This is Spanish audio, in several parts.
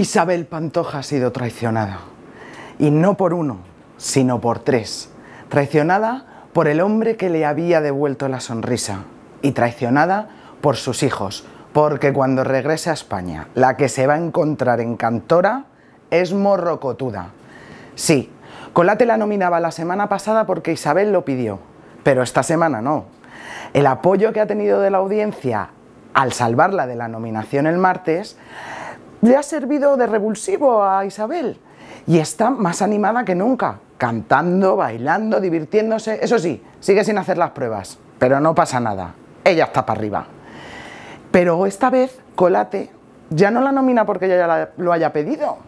Isabel Pantoja ha sido traicionada. Y no por uno, sino por tres. Traicionada por el hombre que le había devuelto la sonrisa. Y traicionada por sus hijos. Porque cuando regrese a España, la que se va a encontrar en Cantora es morrocotuda. Sí, Colate la nominaba la semana pasada porque Isabel lo pidió. Pero esta semana no. El apoyo que ha tenido de la audiencia al salvarla de la nominación el martes le ha servido de revulsivo a Isabel y está más animada que nunca, cantando, bailando, divirtiéndose. Eso sí, sigue sin hacer las pruebas, pero no pasa nada, ella está para arriba. Pero esta vez Colate ya no la nomina porque ella ya lo haya pedido.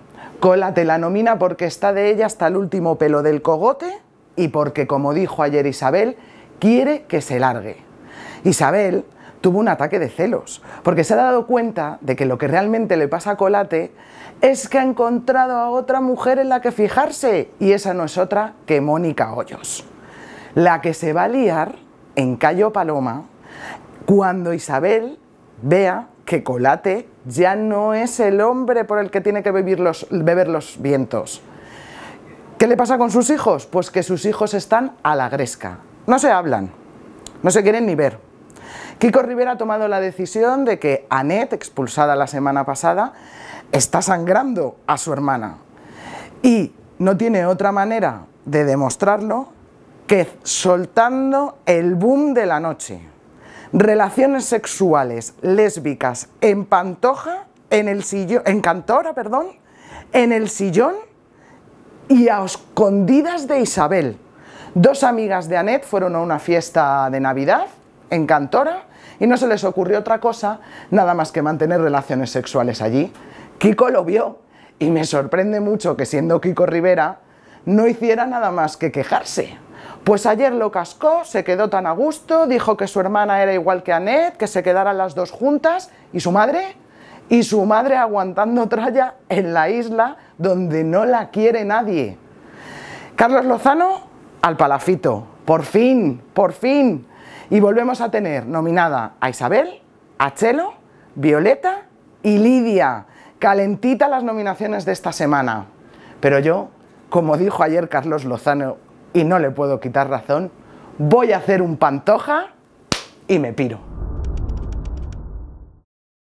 Colate la nomina porque está de ella hasta el último pelo del cogote y porque, como dijo ayer Isabel, quiere que se largue. Isabel tuvo un ataque de celos, porque se ha dado cuenta de que lo que realmente le pasa a Colate es que ha encontrado a otra mujer en la que fijarse, y esa no es otra que Mónica Hoyos, la que se va a liar en Cayo Paloma cuando Isabel vea que Colate ya no es el hombre por el que tiene que beber los, beber los vientos. ¿Qué le pasa con sus hijos? Pues que sus hijos están a la gresca, no se hablan, no se quieren ni ver. Kiko Rivera ha tomado la decisión de que Anet, expulsada la semana pasada, está sangrando a su hermana. Y no tiene otra manera de demostrarlo que soltando el boom de la noche. Relaciones sexuales lésbicas en Pantoja, en el sillón, en Cantora, perdón, en el sillón y a escondidas de Isabel. Dos amigas de Anet fueron a una fiesta de Navidad Encantora Cantora y no se les ocurrió otra cosa nada más que mantener relaciones sexuales allí. Kiko lo vio y me sorprende mucho que siendo Kiko Rivera no hiciera nada más que quejarse. Pues ayer lo cascó, se quedó tan a gusto, dijo que su hermana era igual que Anet, que se quedaran las dos juntas y su madre y su madre aguantando tralla en la isla donde no la quiere nadie. Carlos Lozano al palafito, por fin, por fin, y volvemos a tener nominada a Isabel, a Chelo, Violeta y Lidia. Calentita las nominaciones de esta semana. Pero yo, como dijo ayer Carlos Lozano, y no le puedo quitar razón, voy a hacer un pantoja y me piro.